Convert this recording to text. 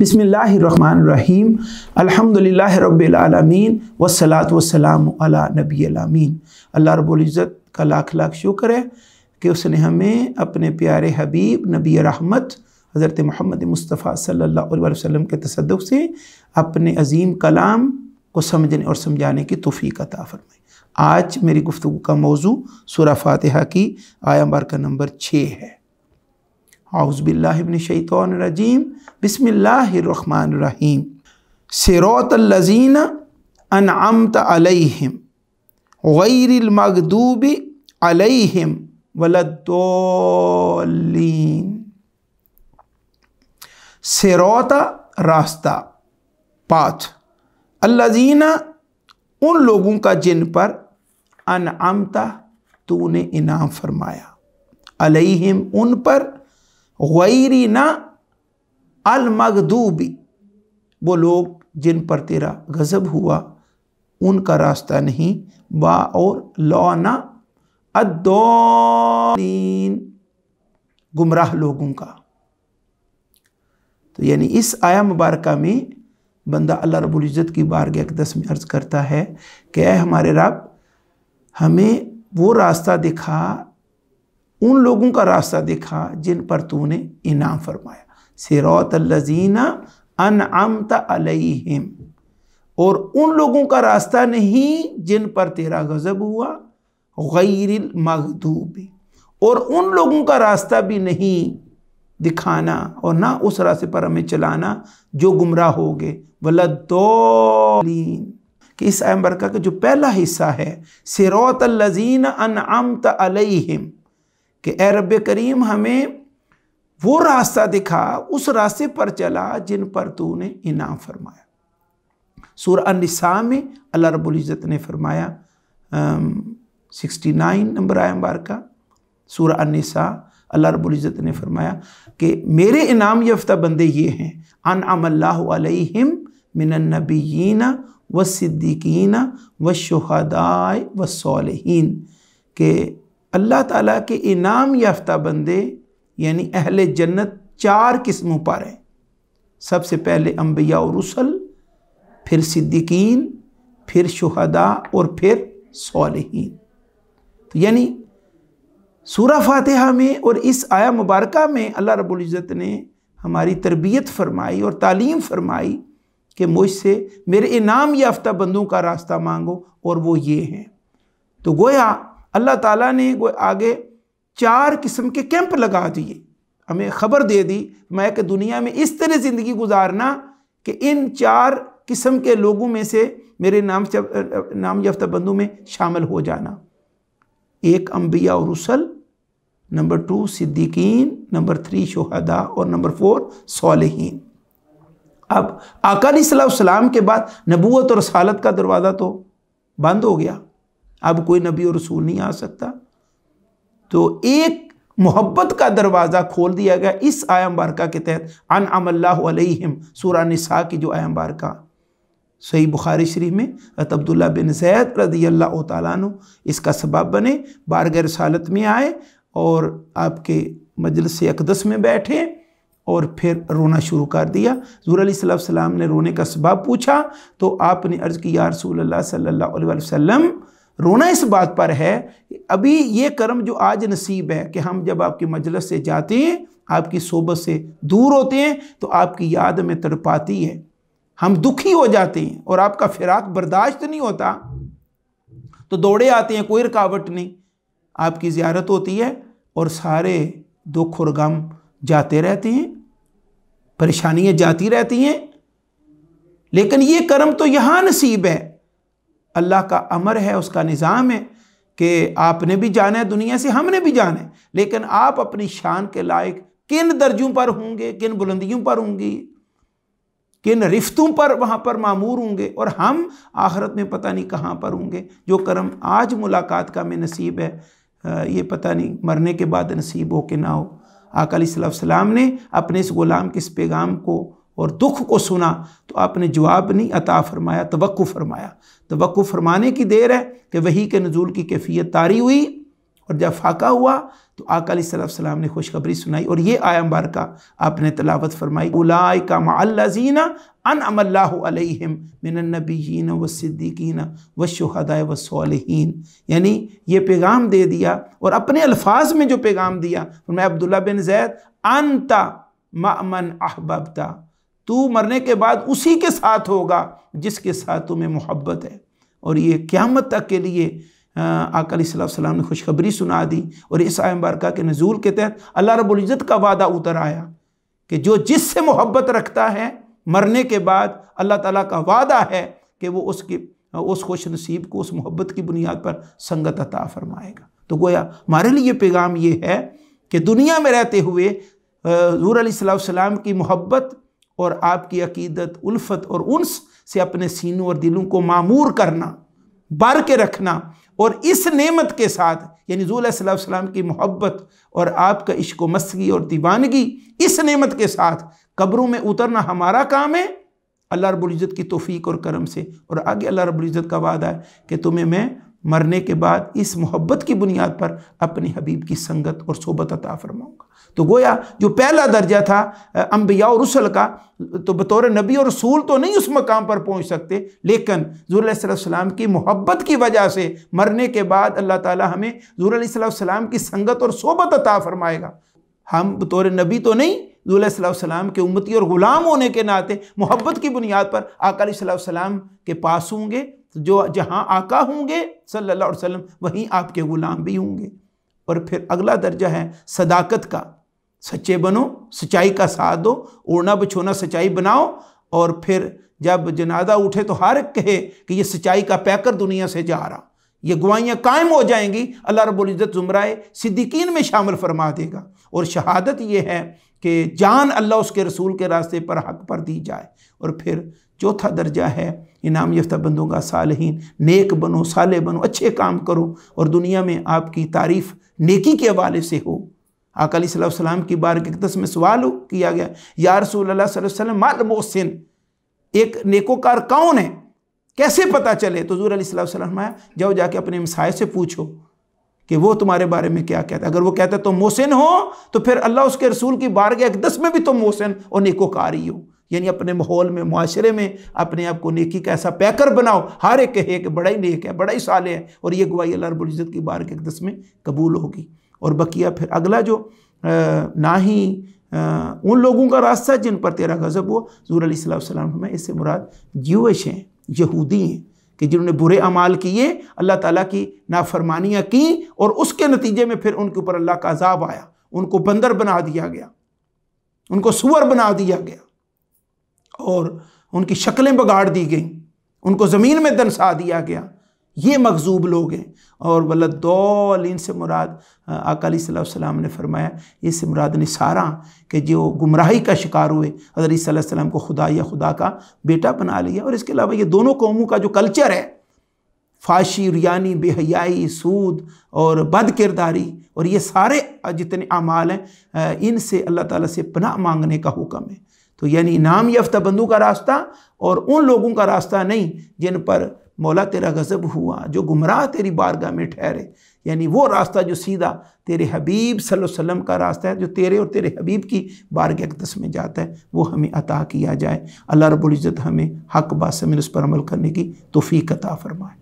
बसमीम अलहमदिल्ल रबीन वसलात वसलाम नबी अल्लाह रबुल्ज़त का लाख लाख शुक्र है कि उसने हमें अपने प्यारे हबीब नबी रहमत हज़रत मोहम्मद मुस्तफ़ा सल्ला वसम के तसदुक से अपने अजीम कलाम को समझने और समझाने की तोफ़ी अता फ़रमाई आज मेरी गुफ्तु का मौजू सूरा फातहा की आया बार का नंबर छः है हाउसबिल्लाबन शैतरजीम बसमीम सिरोतलजीन अनअमत अलैहिम गैरमगदूब अलैहिम वलदीन सिरोत रास्ता पाथ अलजीन उन लोगों का जिन पर तो तूने इनाम फरमाया अलैहिम उन पर गैरी अलमगदूबी वो लोग जिन पर तेरा गज़ब हुआ उनका रास्ता नहीं बा और लौना अदौन गुमराह लोगों का तो यानी इस आया मुबारक में बंदा अल्लाह रब्बुल इज़्ज़त की बारग दस में अर्ज़ करता है कि हमारे रब हमें वो रास्ता दिखा उन लोगों का रास्ता दिखा जिन पर तूने इनाम फरमाया सिरात लजीना अन अलैहिम और उन लोगों का रास्ता नहीं जिन पर तेरा गज़ब हुआ गैर मखदूबी और उन लोगों का रास्ता भी नहीं दिखाना और ना उस रास्ते पर हमें चलाना जो गुमराह हो गए वलदौलीन कि इस बरका का जो पहला हिस्सा है सिरौत लजीन अन अलैहिम कि ए रब करीम हमें वो रास्ता दिखा उस रास्ते पर चला जिन पर ने इनाम फरमाया सूर में अल्लाह रबुल्ज़त ने फरमाया सिक्सटी नाइन नंबर आया का सूर अनिसा अल्लाह रबुल्ज़त ने फरमाया कि मेरे इनाम याफ्ता बंदे ये हैं अन अमल्लाम नबीन व सिद्दीकीन व शहदाय व सोलहन के अल्लाह ताला के इनाम याफ्ता बंदे यानी अहल जन्नत चार किस्मों पर हैं सबसे पहले अम्बिया और रसल फिर सिद्दीकीन फिर शहदा और फिर सालहीन तो यानी सूरा फातिहा में और इस आया मुबारक में अल्लाह रबुल्ज़त ने हमारी तरबियत फरमाई और तालीम फरमाई कि मुझसे मेरे इनाम याफ्ता बंदों का रास्ता मांगो और वो ये हैं तो गोया अल्लाह ताला ने वो आगे चार किस्म के कैंप लगा दिए हमें ख़बर दे दी मैं कि दुनिया में इस तरह ज़िंदगी गुजारना कि इन चार किस्म के लोगों में से मेरे नाम नाम याफ्ता बंदों में शामिल हो जाना एक अम्बिया और रसल नंबर टू सिद्दीकीन नंबर थ्री शहदा और नंबर फोर सालहीन अब आकाली सलाम के बाद नबूत और रसालत का दरवाज़ा तो बंद हो गया अब कोई नबी और रसूल नहीं आ सकता तो एक मोहब्बत का दरवाज़ा खोल दिया गया इस आयम बारका के तहत अन अमल्लाम सूरा निसा की जो आयम बारका सही बुखारी शरीफ में रत अब्दुल्ला बिन जैद रदी अल्लाह तु इसका सबाब बने बारगर सालत में आए और आपके मजलस अकदस में बैठे और फिर रोना शुरू कर दिया जूर सलाम ने रोने का सबाब पूछा तो आपने अर्ज़ की यारसूल रसूल सल्ला वसम रोना इस बात पर है कि अभी ये कर्म जो आज नसीब है कि हम जब आपकी मजलस से जाते हैं आपकी सोबत से दूर होते हैं तो आपकी याद में तड़पाती है हम दुखी हो जाते हैं और आपका फिराक बर्दाश्त नहीं होता तो दौड़े आते हैं कोई रुकावट नहीं आपकी ज़्यारत होती है और सारे दुख और गम जाते रहते हैं परेशानियाँ जाती रहती हैं लेकिन ये कर्म तो यहाँ नसीब है अल्लाह का अमर है उसका निज़ाम है कि आपने भी जाना है दुनिया से हमने भी जाना है लेकिन आप अपनी शान के लायक किन दर्जों पर होंगे किन बुलंदियों पर होंगी किन रिफ्तों पर वहाँ पर मामूर होंगे और हम आखरत में पता नहीं कहाँ पर होंगे जो करम आज मुलाकात का में नसीब है ये पता नहीं मरने के बाद नसीब हो कि ना हो आकली सलाम ने अपने इस ग़ुलाम के इस पैगाम को और दुख को सुना तो आपने जवाब नहीं अता फरमाया तो फरमाया तो फरमाने की देर है कि वही के नजूल की कैफियत तारी हुई और जब फाका हुआ तो आकाम ने खुशखबरी सुनाई और ये आया का आपने तलावत फरमाई उलाय का माल्लाजीना अन अमल्लाम मिनबीन व सिद्दीकीन व शहदा व सोलहीन यानी ये पैगाम दे दिया और अपने अल्फाज में जो पैगाम दिया मैं अब्दुल्ला बिन जैद अनता ममन अहबबता तू मरने के बाद उसी के साथ होगा जिसके साथ तुम्हें मोहब्बत है और ये क्यामत तक के लिए आकल ने खुशखबरी सुना दी और इस मुबारक के नजूल के तहत अल्लाह रबुल्ज़त का वादा उतर आया कि जो जिससे मोहब्बत रखता है मरने के बाद अल्लाह ताला का वादा है कि वो उसकी उस खुश नसीब को उस मोहब्बत की बुनियाद पर संगत अता फरमाएगा तो गोया हमारे लिए पैगाम ये है कि दुनिया में रहते हुए हजूर सलाम की मोहब्बत और आपकी अकीदत उल्फत और उनस से अपने सीनों और दिलों को मामूर करना बर के रखना और इस नेमत के साथ यानी सलाम की मोहब्बत और आपका इश्क मस्गी और दीवानगी इस नेमत के साथ कब्रों में उतरना हमारा काम है अल्लाह रबुल्ज़त की तोफ़ी और करम से और आगे अल्लाह रबुल्ज़त का वादा है कि तुम्हें मैं मरने के बाद इस मोहब्बत की बुनियाद पर अपने हबीब की संगत और सोबत अता फरमाऊँगा तो गोया जो पहला दर्जा था अम्बिया और रसल का तो बतौर नबी और रसूल तो नहीं उस मकाम पर पहुँच सकते लेकिन जूसम की मोहब्बत की वजह से मरने के बाद अल्लाह ताला हमें सलाम की संगत और सोबत अता फरमाएगा हम बतौर नबी तो नहीं सलाम के उम्मती और ग़ुलाम होने के नाते मोहब्बत की बुनियाद पर सलाम के पास होंगे जो जहाँ आका होंगे सल्लल्लाहु अलैहि वसल्लम वहीं आपके ग़ुलाम भी होंगे और फिर अगला दर्जा है सदाकत का सच्चे बनो सच्चाई का साथ दो ओढ़ना बिछोना सच्चाई बनाओ और फिर जब जनाजा उठे तो हर कहे कि ये सच्चाई का पैकर दुनिया से जा रहा ये गुआइयाँ कायम हो जाएंगी अल्लाह रबुल्ज़त ज़ुमराए सिद्दीकीन में शामिल फरमा देगा और शहादत ये है कि जान अल्लाह उसके रसूल के रास्ते पर हक पर दी जाए और फिर चौथा दर्जा है इनाम याफ्ता बंदों का सालहीन नेक बनो साले बनो अच्छे काम करो और दुनिया में आपकी तारीफ़ नेकी के हवाले से हो अकाली सलाम की बार किस में सवाल किया गया यार वसल्लम माल मोहसिन एक नेकोकार कौन है कैसे पता चले तो जूर सलाम आया जाओ जाके अपने मसाए से पूछो कि वो तुम्हारे बारे में क्या कहता है अगर वो कहता है तुम तो मोहसिन हो तो फिर अल्लाह उसके रसूल की एक अकदस में भी तुम तो मोहसिन और नेकोकार ही हो यानी अपने माहौल में माशरे में अपने आप को नेकी का ऐसा पैकर बनाओ हर एक कहे कि बड़ा ही नेक है बड़ा ही साल है और ये गवाही अल्लाह रबुल्ज़त की बार के दस में कबूल होगी और बकिया फिर अगला जो आ, ना ही आ, उन लोगों का रास्ता जिन पर तेरा गज़ब हुआ जूर सलाम हमें इससे मुराद ज्यूश हैं यहूदी हैं कि जिन्होंने बुरे अमाल किए अल्लाह ताला की नाफरमानियाँ की और उसके नतीजे में फिर उनके ऊपर अल्लाह का अजाब आया उनको बंदर बना दिया गया उनको सुअर बना दिया गया और उनकी शक्लें बगाड़ दी गई उनको ज़मीन में दनसा दिया गया ये मकजूब लोग हैं और वलदौलिन से मुराद अकाली सलाम ने फरमाया इससे मुराद ने सारा कि जो गुमराही का शिकार हुए हजरत सलाम को खुदा या खुदा का बेटा बना लिया और इसके अलावा ये दोनों कौमों का जो कल्चर है फाशी रियानी बेहयाई सूद और बद किरदारी और ये सारे जितने अमाल हैं इनसे अल्लाह ताला से पनाह मांगने का हुक्म है तो यानी इनाम याफ्ता बंदू का रास्ता और उन लोगों का रास्ता नहीं जिन पर मौला तेरा गज़ब हुआ जो गुमराह तेरी बारगाह में ठहरे यानी वो रास्ता जो सीधा तेरे हबीब वसल्लम का रास्ता है जो तेरे और तेरे हबीब की बारगाह दस में जाता है वो हमें अता किया जाए अल्लाह रब्ज़त हमें हक बासमिन उस पर अमल करने की तोफ़ी अता फ़रमाए